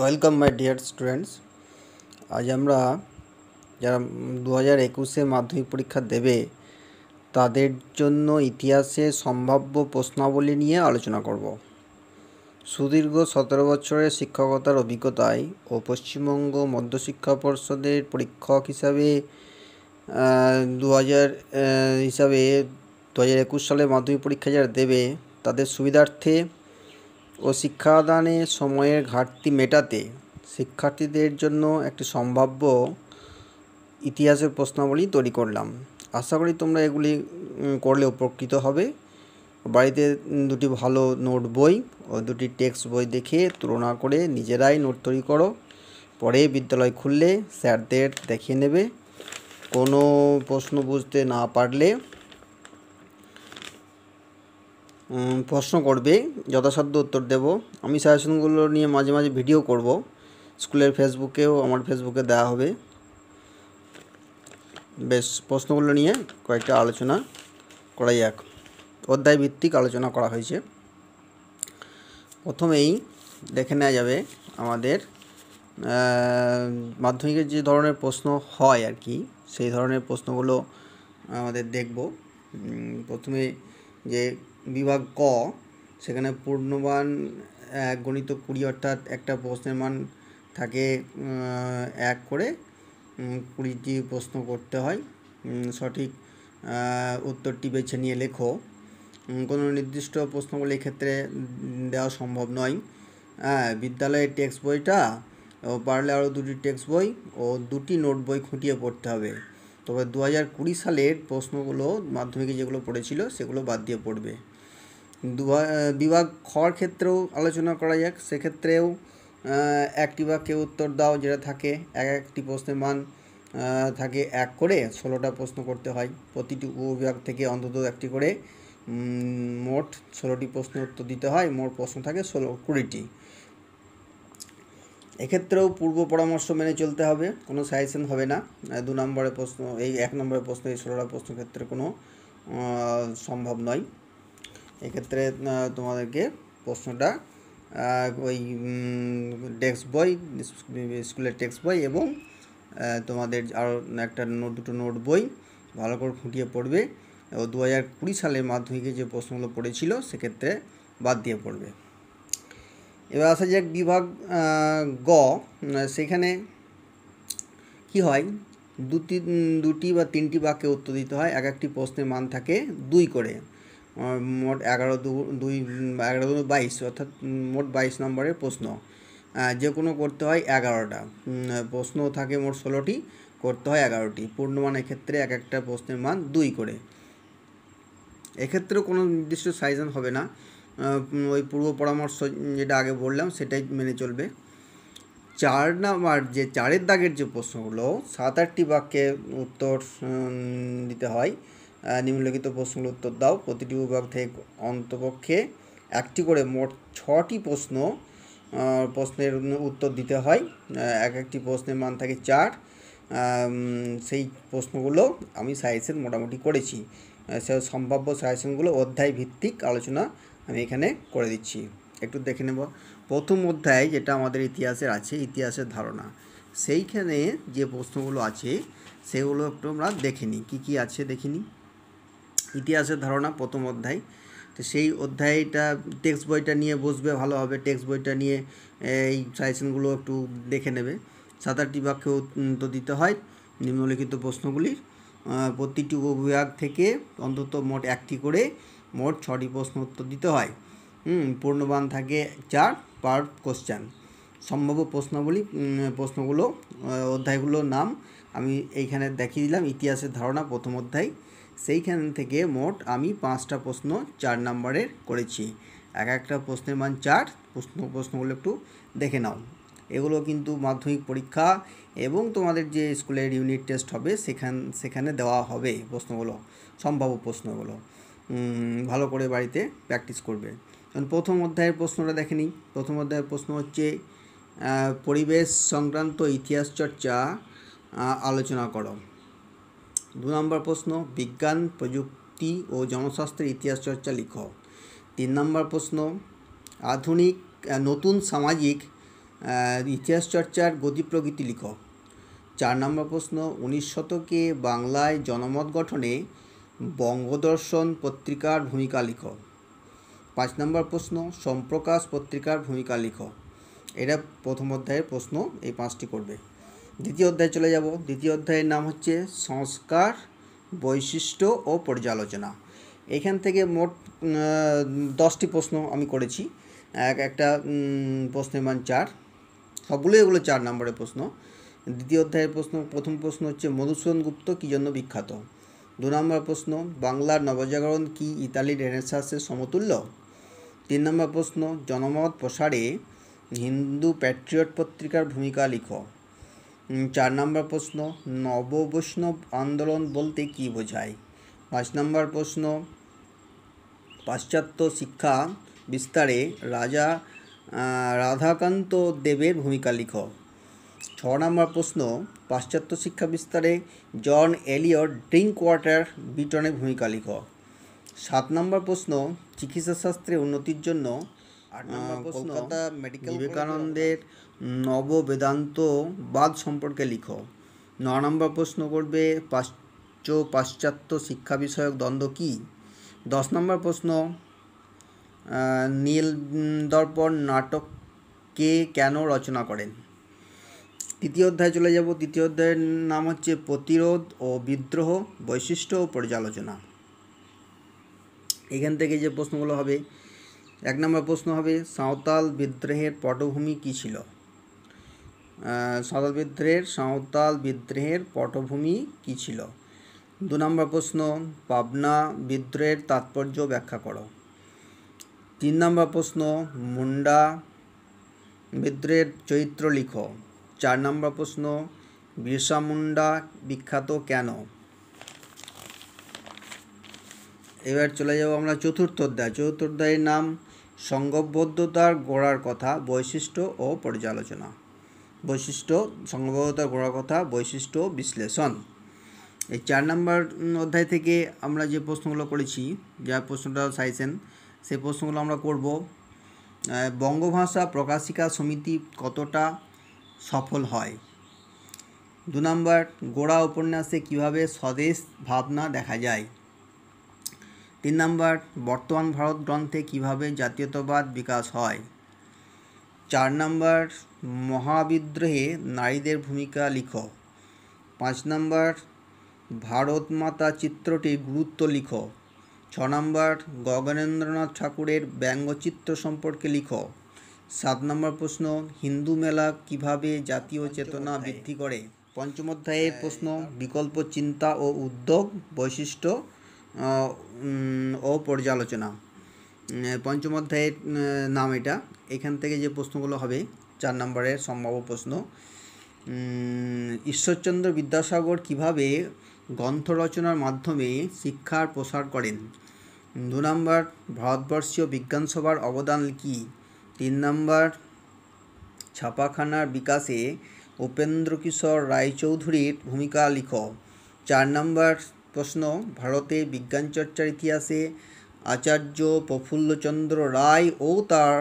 welcome my dear students আজ আমরা যারা দু হাজার একুশে মাধ্যমিক পরীক্ষা দেবে তাদের জন্য ইতিহাসে সম্ভাব্য প্রশ্নাবলী নিয়ে আলোচনা করব সুদীর্ঘ সতেরো বছরের শিক্ষকতার অভিজ্ঞতায় ও পশ্চিমবঙ্গ মধ্যশিক্ষা পর্ষদের পরীক্ষক হিসাবে দু হাজার হিসাবে দু হাজার একুশ সালে মাধ্যমিক পরীক্ষা যারা দেবে তাদের সুবিধার্থে ও শিক্ষাদানে সময়ের ঘাটতি মেটাতে শিক্ষার্থীদের জন্য একটি সম্ভাব্য ইতিহাসের প্রশ্নাবলী তৈরি করলাম আশা করি তোমরা এগুলি করলে উপকৃত হবে বাড়িতে দুটি ভালো নোট বই ও দুটি টেক্সট বই দেখে তুলনা করে নিজেরাই নোট তৈরি করো পরে বিদ্যালয় খুললে স্যারদের দেখিয়ে নেবে কোনো প্রশ্ন বুঝতে না পারলে প্রশ্ন করবে যথাসাধ্য উত্তর দেব আমি সাজেশনগুলো নিয়ে মাঝে মাঝে ভিডিও করব স্কুলের ফেসবুকেও আমার ফেসবুকে দেওয়া হবে বেশ প্রশ্নগুলো নিয়ে কয়েকটা আলোচনা করা যাক অধ্যায় ভিত্তিক আলোচনা করা হয়েছে প্রথমেই দেখে নেওয়া যাবে আমাদের মাধ্যমিকের যে ধরনের প্রশ্ন হয় আর কি সেই ধরনের প্রশ্নগুলো আমাদের দেখব প্রথমে যে বিভাগ ক সেখানে পূর্ণমান এক গণিত কুড়ি অর্থাৎ একটা প্রশ্নের মান থাকে এক করে কুড়িটি প্রশ্ন করতে হয় সঠিক উত্তরটি বেছে নিয়ে লেখো কোনো নির্দিষ্ট প্রশ্নগুলির ক্ষেত্রে দেওয়া সম্ভব নয় হ্যাঁ বিদ্যালয়ের টেক্সট বইটা ও পারলে আরও দুটি টেক্সট বই ও দুটি নোট বই খুঁটিয়ে পড়তে হবে তবে দু হাজার কুড়ি সালের প্রশ্নগুলো মাধ্যমিকে যেগুলো পড়েছিল সেগুলো বাদ দিয়ে পড়বে বিভাগ খর ক্ষেত্রেও আলোচনা করা যাক সেক্ষেত্রেও একটি বাক্যে উত্তর দাও যেটা থাকে এক একটি প্রশ্নের মান থাকে এক করে ষোলোটা প্রশ্ন করতে হয় প্রতিটি উপবিভাগ থেকে অন্তত একটি করে মোট ষোলোটি প্রশ্ন উত্তর দিতে হয় মোট প্রশ্ন থাকে ষোলো কুড়িটি এক্ষেত্রেও পূর্ব পরামর্শ মেনে চলতে হবে কোনো সাজেশন হবে না দু নম্বরের প্রশ্ন এই এক নম্বরের প্রশ্ন এই ষোলোটা প্রশ্ন ক্ষেত্রে কোনো সম্ভব নয় এক্ষেত্রে তোমাদেরকে প্রশ্নটা ওই ডেক্স বই স্কুলের টেক্সট বই এবং তোমাদের আরও একটা নোট দুটো নোট বই ভালো করে ফুটিয়ে পড়বে ও দু হাজার কুড়ি সালের মাধ্যমিকে যে প্রশ্নগুলো পড়েছিল সেক্ষেত্রে বাদ দিয়ে পড়বে এবার আসা যাক বিভাগ গ সেখানে কি হয় দুটি দুটি বা তিনটি বাক্যে উত্তর দিতে হয় এক একটি প্রশ্নের মান থাকে দুই করে মোট এগারো দু দুই এগারো দু বাইশ অর্থাৎ মোট বাইশ নম্বরের প্রশ্ন যে কোনো করতে হয় এগারোটা প্রশ্ন থাকে মোট ষোলোটি করতে হয় এগারোটি পূর্ণমানের ক্ষেত্রে এক একটা প্রশ্নের মান দুই করে এক্ষেত্রেও কোনো নির্দিষ্ট সাইজন হবে না ওই পূর্ব পরামর্শ যেটা আগে বললাম সেটাই মেনে চলবে চার নাম্বার যে চারের দাগের যে প্রশ্নগুলো সাত আটটি বাক্যে উত্তর দিতে হয় নিম্নলিখিত প্রশ্নগুলোর উত্তর দাও প্রতিটি বিভাগ থেকে অন্তপক্ষে একটি করে মোট ছটি প্রশ্ন প্রশ্নের উত্তর দিতে হয় এক একটি প্রশ্নের মান থাকে চার সেই প্রশ্নগুলো আমি সাজেশন মোটামুটি করেছি সে সম্ভাব্য সাজেশনগুলো অধ্যায় ভিত্তিক আলোচনা আমি এখানে করে দিচ্ছি একটু দেখে নেব প্রথম অধ্যায় যেটা আমাদের ইতিহাসের আছে ইতিহাসের ধারণা সেইখানে যে প্রশ্নগুলো আছে সেগুলো একটু আমরা দেখে নিই কী কী আছে দেখে নিই ইতিহাসের ধারণা প্রথম অধ্যায় তো সেই অধ্যায়টা টেক্সট বইটা নিয়ে বসবে ভালো হবে টেক্সট বইটা নিয়ে এই সাজেশনগুলো একটু দেখে নেবে সাত আটটি বাক্যে উত্তর দিতে হয় নিম্নলিখিত প্রশ্নগুলির প্রতিটি উপবিভাগ থেকে অন্তত মোট একটি করে মোট ছটি প্রশ্ন উত্তর দিতে হয় পূর্ণবান থাকে চার পার কোশ্চেন সম্ভাব্য প্রশ্নগুলি প্রশ্নগুলো অধ্যায়গুলোর নাম আমি এইখানে দেখিয়ে দিলাম ইতিহাসের ধারণা প্রথম অধ্যায় সেইখান থেকে মোট আমি পাঁচটা প্রশ্ন চার নাম্বারের করেছি এক একটা প্রশ্নের মান চার প্রশ্ন প্রশ্নগুলো একটু দেখে নাও এগুলো কিন্তু মাধ্যমিক পরীক্ষা এবং তোমাদের যে স্কুলের ইউনিট টেস্ট হবে সেখান সেখানে দেওয়া হবে প্রশ্নগুলো সম্ভাব্য প্রশ্নগুলো ভালো করে বাড়িতে প্র্যাকটিস করবে কারণ প্রথম অধ্যায়ের প্রশ্নটা দেখে নিই প্রথম অধ্যায়ের প্রশ্ন হচ্ছে পরিবেশ সংক্রান্ত ইতিহাস চর্চা আলোচনা করো দু নম্বর প্রশ্ন বিজ্ঞান প্রযুক্তি ও জনস্বাস্থ্যের ইতিহাস চর্চা লিখ তিন নম্বর প্রশ্ন আধুনিক নতুন সামাজিক ইতিহাস চর্চার গতি প্রকৃতি লিখ চার নম্বর প্রশ্ন উনিশ শতকে বাংলায় জনমত গঠনে বঙ্গদর্শন পত্রিকার ভূমিকা লিখ পাঁচ নম্বর প্রশ্ন সম্প্রকাশ পত্রিকার ভূমিকা লিখ এটা প্রথম অধ্যায়ের প্রশ্ন এই পাঁচটি করবে দ্বিতীয় অধ্যায় চলে যাব দ্বিতীয় অধ্যায়ের নাম হচ্ছে সংস্কার বৈশিষ্ট্য ও পর্যালোচনা এখান থেকে মোট দশটি প্রশ্ন আমি করেছি এক একটা প্রশ্নের মান চার সবগুলোই এগুলো চার নম্বরের প্রশ্ন দ্বিতীয় অধ্যায়ের প্রশ্ন প্রথম প্রশ্ন হচ্ছে মধুসূদন গুপ্ত কী জন্য বিখ্যাত দু নম্বর প্রশ্ন বাংলার নবজাগরণ কি ইতালির রেনেসাসের সমতুল্য তিন নম্বর প্রশ্ন জনমত প্রসারে হিন্দু প্যাট্রিয়ট পত্রিকার ভূমিকা লিখো চার নম্বর প্রশ্ন নববৈষ্ণব আন্দোলন বলতে কি বোঝায় পাঁচ নম্বর প্রশ্ন পাশ্চাত্য শিক্ষা বিস্তারে রাজা রাধাকান্ত দেবের ভূমিকা লিখ ছ নম্বর প্রশ্ন পাশ্চাত্য শিক্ষা বিস্তারে জন এলিয়ট ড্রিঙ্ক ওয়াটার বিটনের ভূমিকা লিখ সাত নম্বর প্রশ্ন চিকিৎসাশাস্ত্রে উন্নতির জন্য কলকাতা মেডিকেল বিবেকানন্দের নববেদান্ত বাদ সম্পর্কে লিখো ন নম্বর প্রশ্ন করবে পাশ্চ পাশ্চাত্য শিক্ষা বিষয়ক দ্বন্দ্ব কি দশ নম্বর প্রশ্ন নীল দর্পণ নাটক কে কেন রচনা করেন তৃতীয় অধ্যায় চলে যাব তৃতীয় অধ্যায়ের নাম হচ্ছে প্রতিরোধ ও বিদ্রোহ বৈশিষ্ট্য ও পর্যালোচনা এখান থেকে যে প্রশ্নগুলো হবে এক নম্বর প্রশ্ন হবে সাঁওতাল বিদ্রোহের পটভূমি কী ছিল সাঁওতাল বিদ্রোহের সাঁওতাল বিদ্রোহের পটভূমি কী ছিল দু নম্বর প্রশ্ন পাবনা বিদ্রোহের তাৎপর্য ব্যাখ্যা করো তিন নম্বর প্রশ্ন মুন্ডা বিদ্রোহের চরিত্র লিখো চার নম্বর প্রশ্ন বিরসা মুন্ডা বিখ্যাত কেন এবার চলে যাব আমরা চতুর্থ অধ্যায় চতুর্থ অধ্যায়ের নাম সংঘবদ্ধতার গোড়ার কথা বৈশিষ্ট্য ও পর্যালোচনা বৈশিষ্ট্য সংঘবদ্ধতার গোড়ার কথা বৈশিষ্ট্য বিশ্লেষণ এই চার নম্বর অধ্যায় থেকে আমরা যে প্রশ্নগুলো করেছি যা প্রশ্নটা চাইছেন সেই প্রশ্নগুলো আমরা করব বঙ্গভাষা প্রকাশিকা সমিতি কতটা সফল হয় দু নম্বর গোড়া উপন্যাসে কিভাবে স্বদেশ ভাবনা দেখা যায় তিন নম্বর বর্তমান ভারত গ্রন্থে কিভাবে জাতীয়তাবাদ বিকাশ হয় চার নম্বর মহাবিদ্রোহে নারীদের ভূমিকা লিখো পাঁচ নম্বর ভারত মাতা চিত্রটির গুরুত্ব লিখো ছ নম্বর গগনেন্দ্রনাথ ঠাকুরের ব্যঙ্গচিত্র সম্পর্কে লিখো সাত নম্বর প্রশ্ন হিন্দু মেলা কিভাবে জাতীয় চেতনা বৃদ্ধি করে পঞ্চম অধ্যায়ের প্রশ্ন বিকল্প চিন্তা ও উদ্যোগ বৈশিষ্ট্য ও পর্যালোচনা পঞ্চম অধ্যায়ের নাম এটা এখান থেকে যে প্রশ্নগুলো হবে চার নম্বরের সম্ভাব্য প্রশ্ন ঈশ্বরচন্দ্র বিদ্যাসাগর কিভাবে গ্রন্থ রচনার মাধ্যমে শিক্ষার প্রসার করেন দু নম্বর ভারতবর্ষীয় বিজ্ঞানসভার অবদান কি তিন নম্বর ছাপাখানার বিকাশে উপেন্দ্র কিশোর রায়চৌধুরীর ভূমিকা লিখ চার নম্বর প্রশ্ন ভারতে বিজ্ঞান চর্চার ইতিহাসে আচার্য প্রফুল্লচন্দ্র রায় ও তার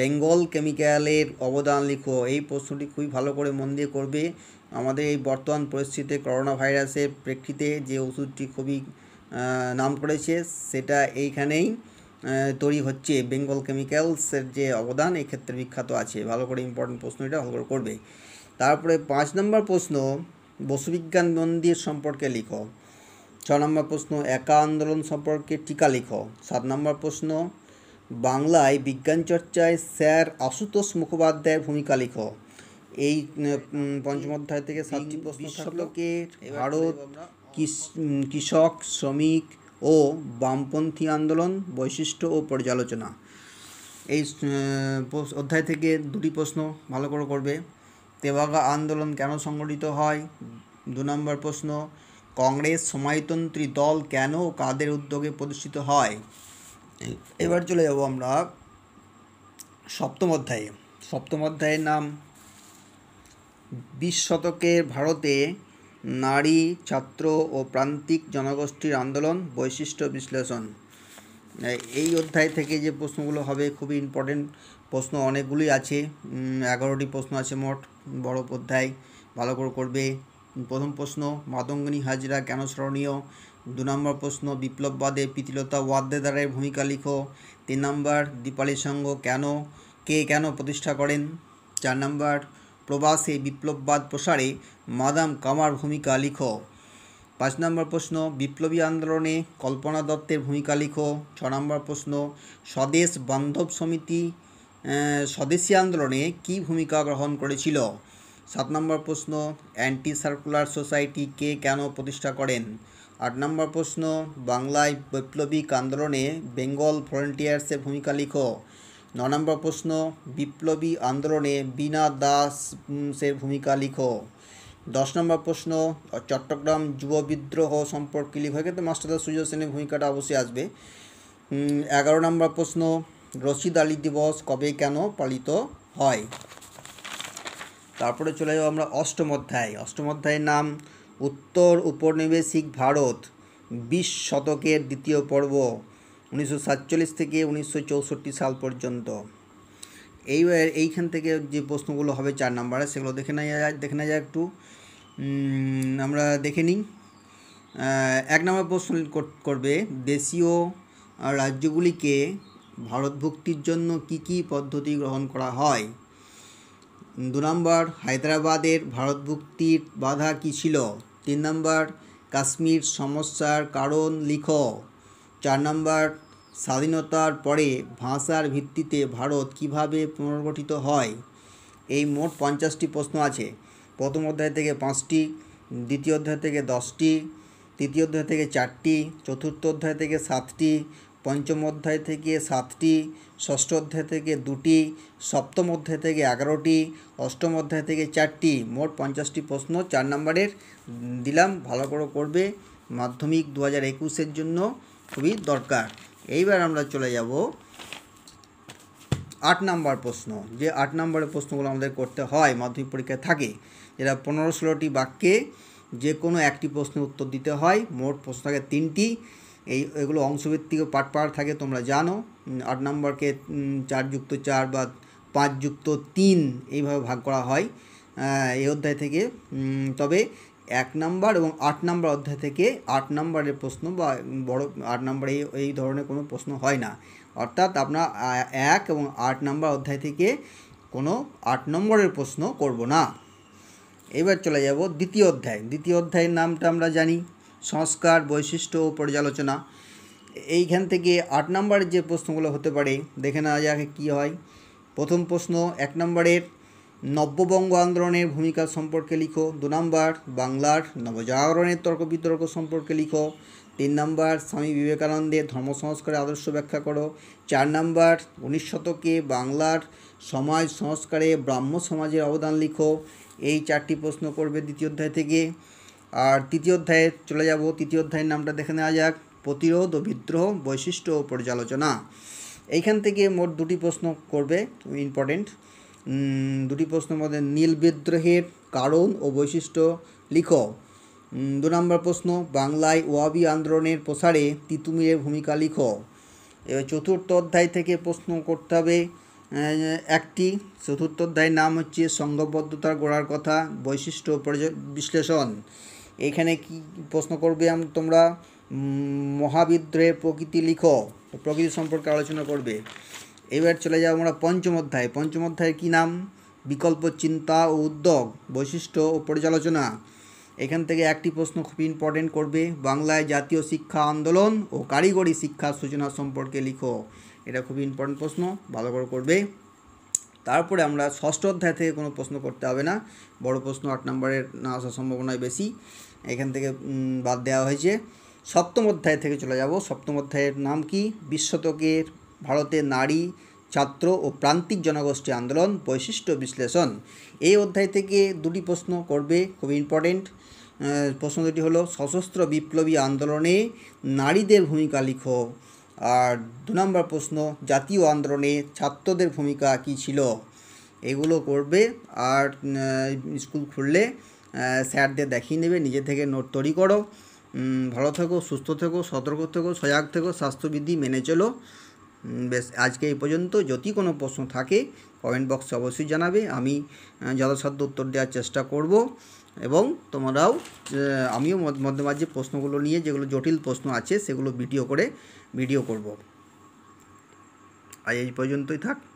বেঙ্গল কেমিক্যালের অবদান লিখো এই প্রশ্নটি খুবই ভালো করে মন দিয়ে করবে আমাদের এই বর্তমান পরিস্থিতিতে করোনা ভাইরাসের প্রেক্ষিতে যে ওষুধটি খুবই নাম করেছে সেটা এইখানেই তৈরি হচ্ছে বেঙ্গল কেমিক্যালসের যে অবদান এই ক্ষেত্রে বিখ্যাত আছে ভালো করে ইম্পর্টেন্ট প্রশ্ন এটা ভালো করে করবে তারপরে পাঁচ নম্বর প্রশ্ন বসুবিজ্ঞান মন্দির সম্পর্কে লিখো ছ নম্বর প্রশ্ন একা আন্দোলন সম্পর্কে টিকা লিখো সাত নম্বর প্রশ্ন বাংলায় বিজ্ঞান চর্চায় স্যার আশুতোষ মুখোপাধ্যায়ের ভূমিকা লিখো এই পঞ্চম অধ্যায় থেকে সাতটি প্রশ্ন ভারত কৃষক শ্রমিক ও বামপন্থী আন্দোলন বৈশিষ্ট্য ও পর্যালোচনা এই অধ্যায় থেকে দুটি প্রশ্ন ভালো করে করবে তেবাগা আন্দোলন কেন সংগঠিত হয় দু নম্বর প্রশ্ন কংগ্রেস সময়তন্ত্রী দল কেন কাদের উদ্যোগে প্রতিষ্ঠিত হয় এবার চলে যাব আমরা সপ্তম অধ্যায়ে সপ্তম অধ্যায়ের নাম বিশ শতকের ভারতে নারী ছাত্র ও প্রান্তিক জনগোষ্ঠীর আন্দোলন বৈশিষ্ট্য বিশ্লেষণ এই অধ্যায় থেকে যে প্রশ্নগুলো হবে খুবই ইম্পর্টেন্ট প্রশ্ন অনেকগুলি আছে এগারোটি প্রশ্ন আছে মোট বড় অধ্যায় ভালো করে করবে প্রথম প্রশ্ন মাদঙ্গিনী হাজিরা কেন স্মরণীয় দু নম্বর প্রশ্ন বিপ্লববাদে প্রীতিলতা ওয়াদ্দেদারের ভূমিকা লিখো তিন নম্বর দীপালী সংঘ কেন কে কেন প্রতিষ্ঠা করেন চার নম্বর প্রবাসে বিপ্লববাদ প্রসারে মাদাম কামার ভূমিকা লিখো পাঁচ নম্বর প্রশ্ন বিপ্লবী আন্দোলনে কল্পনা দত্তের ভূমিকা লিখো ছ নম্বর প্রশ্ন স্বদেশ বান্ধব সমিতি স্বদেশী আন্দোলনে কি ভূমিকা গ্রহণ করেছিল সাত নম্বর প্রশ্ন অ্যান্টি সার্কুলার সোসাইটি কে কেন প্রতিষ্ঠা করেন আট নম্বর প্রশ্ন বাংলায় বৈপ্লবিক আন্দোলনে বেঙ্গল ভলেন্টিয়ার্সের ভূমিকা লিখো ন নম্বর প্রশ্ন বিপ্লবী আন্দোলনে বীণা দাসের ভূমিকা লিখো দশ নম্বর প্রশ্ন চট্টগ্রাম যুব বিদ্রোহ সম্পর্কে লিখো এক্ষেত্রে মাস্টারদা সূর্য সেনের ভূমিকাটা অবশ্যই আসবে এগারো নম্বর প্রশ্ন রশিদ আলী দিবস কবে কেন পালিত হয় তারপরে চলে যাবো আমরা অষ্টম অধ্যায় অষ্টম অধ্যায়ের নাম উত্তর উপনিবেশিক ভারত বিশ শতকের দ্বিতীয় পর্ব উনিশশো সাতচল্লিশ থেকে উনিশশো চৌষট্টি সাল পর্যন্ত এই এইখান থেকে যে প্রশ্নগুলো হবে চার নাম্বারে সেগুলো দেখে নেওয়া যায় দেখে নেওয়া যায় একটু আমরা দেখে নিই এক নম্বর প্রশ্ন করবে দেশীয় রাজ্যগুলিকে ভারতভুক্তির জন্য কি কি পদ্ধতি গ্রহণ করা হয় দু নম্বর হায়দ্রাবাদের ভারতভুক্তির বাধা কী ছিল তিন নম্বর কাশ্মীর সমস্যার কারণ লিখ চার নম্বর স্বাধীনতার পরে ভাষার ভিত্তিতে ভারত কিভাবে পুনর্গঠিত হয় এই মোট পঞ্চাশটি প্রশ্ন আছে প্রথম অধ্যায় থেকে পাঁচটি দ্বিতীয় অধ্যায় থেকে দশটি তৃতীয় অধ্যায় থেকে চারটি চতুর্থ অধ্যায় থেকে সাতটি পঞ্চম অধ্যায় থেকে সাতটি ষষ্ঠ অধ্যায় থেকে দুটি সপ্তম অধ্যায় থেকে এগারোটি অষ্টম অধ্যায় থেকে চারটি মোট পঞ্চাশটি প্রশ্ন চার নম্বরের দিলাম ভালো করে করবে মাধ্যমিক দু হাজার একুশের জন্য খুবই দরকার এইবার আমরা চলে যাব আট নাম্বার প্রশ্ন যে আট নাম্বারের প্রশ্নগুলো আমাদের করতে হয় মাধ্যমিক পরীক্ষায় থাকে এরা পনেরো ষোলোটি বাক্যে যে কোনো একটি প্রশ্নের উত্তর দিতে হয় মোট প্রশ্ন থাকে তিনটি এই এগুলো অংশভিত্তিক পাঠ পাওয়ার থাকে তোমরা জানো আট নম্বরকে চার যুক্ত চার বা পাঁচ যুক্ত তিন এইভাবে ভাগ করা হয় এই অধ্যায় থেকে তবে এক নাম্বার এবং আট নাম্বার অধ্যায় থেকে আট নাম্বারের প্রশ্ন বা বড় আট এই এই ধরনের কোনো প্রশ্ন হয় না অর্থাৎ আপনার এক এবং আট নাম্বার অধ্যায় থেকে কোনো আট নম্বরের প্রশ্ন করব না এবার চলে যাব দ্বিতীয় অধ্যায় দ্বিতীয় অধ্যায়ের নামটা আমরা জানি সংস্কার বৈশিষ্ট্য ও পর্যালোচনা এইখান থেকে আট নম্বরের যে প্রশ্নগুলো হতে পারে দেখে নেওয়া যাক কি হয় প্রথম প্রশ্ন এক নম্বরের নব্যবঙ্গ আন্দোলনের ভূমিকা সম্পর্কে লিখো দু নম্বর বাংলার নবজাগরণের তর্ক বিতর্ক সম্পর্কে লিখো তিন নম্বর স্বামী বিবেকানন্দের ধর্ম সংস্কারের আদর্শ ব্যাখ্যা করো চার নম্বর উনিশ শতকে বাংলার সমাজ সংস্কারে ব্রাহ্ম সমাজের অবদান লিখো এই চারটি প্রশ্ন করবে দ্বিতীয় অধ্যায় থেকে আর তৃতীয় অধ্যায়ে চলে যাব তৃতীয় অধ্যায়ের নামটা দেখে নেওয়া যাক প্রতিরোধ ও বিদ্রোহ বৈশিষ্ট্য ও পর্যালোচনা এইখান থেকে মোট দুটি প্রশ্ন করবে ইম্পর্টেন্ট দুটি প্রশ্ন মধ্যে নীল বিদ্রোহের কারণ ও বৈশিষ্ট্য লিখো দু নম্বর প্রশ্ন বাংলায় ওয়াবি আন্দোলনের প্রসারে তিতুমিরের ভূমিকা লিখো এবার চতুর্থ অধ্যায় থেকে প্রশ্ন করতে হবে একটি চতুর্থ অধ্যায়ের নাম হচ্ছে সংঘবদ্ধতার গোড়ার কথা বৈশিষ্ট্য বিশ্লেষণ এখানে কি প্রশ্ন করবে তোমরা মহাবিদ্রের প্রকৃতি লিখো প্রকৃতি সম্পর্কে আলোচনা করবে এবার চলে যাবো আমরা পঞ্চম অধ্যায় পঞ্চম অধ্যায়ের কী নাম বিকল্প চিন্তা ও উদ্যোগ বৈশিষ্ট্য ও পর্যালোচনা এখান থেকে একটি প্রশ্ন খুব ইম্পর্টেন্ট করবে বাংলায় জাতীয় শিক্ষা আন্দোলন ও কারিগরি শিক্ষা সূচনা সম্পর্কে লিখো এটা খুব ইম্পর্টেন্ট প্রশ্ন ভালো করে করবে তারপরে আমরা ষষ্ঠ অধ্যায় থেকে কোনো প্রশ্ন করতে হবে না বড় প্রশ্ন আট নম্বরের না আসার সম্ভাবনায় বেশি এখান থেকে বাদ দেওয়া হয়েছে সপ্তম অধ্যায় থেকে চলে যাব সপ্তম অধ্যায়ের নাম কি বিশ্বতকের ভারতে নারী ছাত্র ও প্রান্তিক জনগোষ্ঠী আন্দোলন বৈশিষ্ট্য বিশ্লেষণ এই অধ্যায় থেকে দুটি প্রশ্ন করবে খুব ইম্পর্টেন্ট প্রশ্ন দুটি হলো সশস্ত্র বিপ্লবী আন্দোলনে নারীদের ভূমিকা লিখো আর দু নম্বর প্রশ্ন জাতীয় আন্দোলনে ছাত্রদের ভূমিকা কী ছিল এগুলো করবে আর স্কুল খুললে স্যারদের দেখিয়ে নেবে নিজে থেকে নোট তৈরি করো ভালো থেকো সুস্থ থেকো সতর্ক থেকো সজাগ থেকো স্বাস্থ্যবিধি মেনে চলো বেশ আজকে এই পর্যন্ত যদি কোনো প্রশ্ন থাকে কমেন্ট বক্সে অবশ্যই জানাবে আমি যথাসাধ্য উত্তর দেওয়ার চেষ্টা করব এবং তোমরাও আমিও মধ্যে মাঝে প্রশ্নগুলো নিয়ে যেগুলো জটিল প্রশ্ন আছে সেগুলো ভিডিও করে ভিডিও করব আজ এই পর্যন্তই থাক